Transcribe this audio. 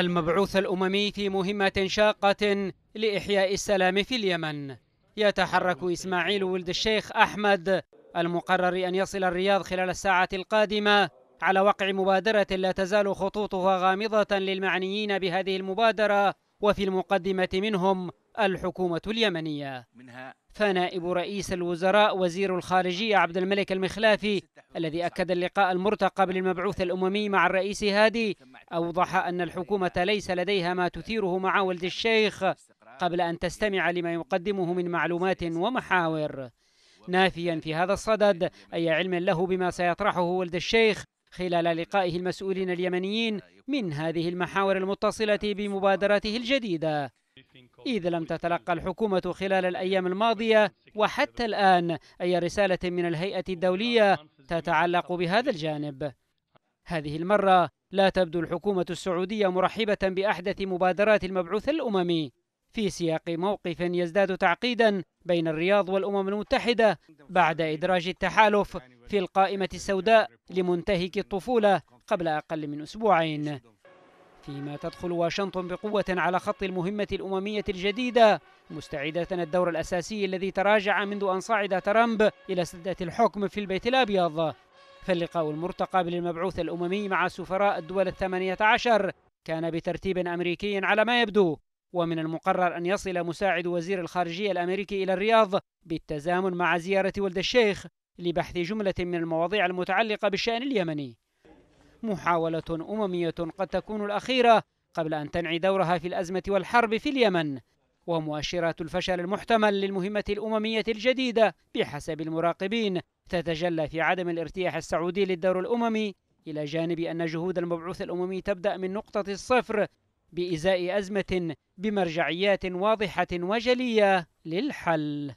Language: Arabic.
المبعوث الأممي في مهمة شاقة لإحياء السلام في اليمن يتحرك إسماعيل ولد الشيخ أحمد المقرر أن يصل الرياض خلال الساعة القادمة على وقع مبادرة لا تزال خطوطها غامضة للمعنيين بهذه المبادرة وفي المقدمة منهم الحكومة اليمنية فنائب رئيس الوزراء وزير الخارجية عبد الملك المخلافي الذي أكد اللقاء المرتقب للمبعوث الأممي مع الرئيس هادي أوضح أن الحكومة ليس لديها ما تثيره مع ولد الشيخ قبل أن تستمع لما يقدمه من معلومات ومحاور نافيا في هذا الصدد أي علم له بما سيطرحه ولد الشيخ خلال لقائه المسؤولين اليمنيين من هذه المحاور المتصلة بمبادراته الجديدة إذ لم تتلقى الحكومة خلال الأيام الماضية وحتى الآن أي رسالة من الهيئة الدولية تتعلق بهذا الجانب هذه المرة لا تبدو الحكومة السعودية مرحبة بأحدث مبادرات المبعوث الأممي في سياق موقف يزداد تعقيدا بين الرياض والأمم المتحدة بعد إدراج التحالف في القائمة السوداء لمنتهك الطفولة قبل أقل من أسبوعين فيما تدخل واشنطن بقوة على خط المهمة الأممية الجديدة مستعدة الدور الأساسي الذي تراجع منذ أن صعد ترامب إلى سدة الحكم في البيت الأبيض فاللقاء المرتقب للمبعوث الأممي مع سفراء الدول الثمانية عشر كان بترتيب أمريكي على ما يبدو ومن المقرر أن يصل مساعد وزير الخارجية الأمريكي إلى الرياض بالتزامن مع زيارة ولد الشيخ لبحث جملة من المواضيع المتعلقة بالشأن اليمني محاولة أممية قد تكون الأخيرة قبل أن تنعي دورها في الأزمة والحرب في اليمن ومؤشرات الفشل المحتمل للمهمة الأممية الجديدة بحسب المراقبين تتجلى في عدم الارتياح السعودي للدور الأممي إلى جانب أن جهود المبعوث الأممي تبدأ من نقطة الصفر بإزاء أزمة بمرجعيات واضحة وجلية للحل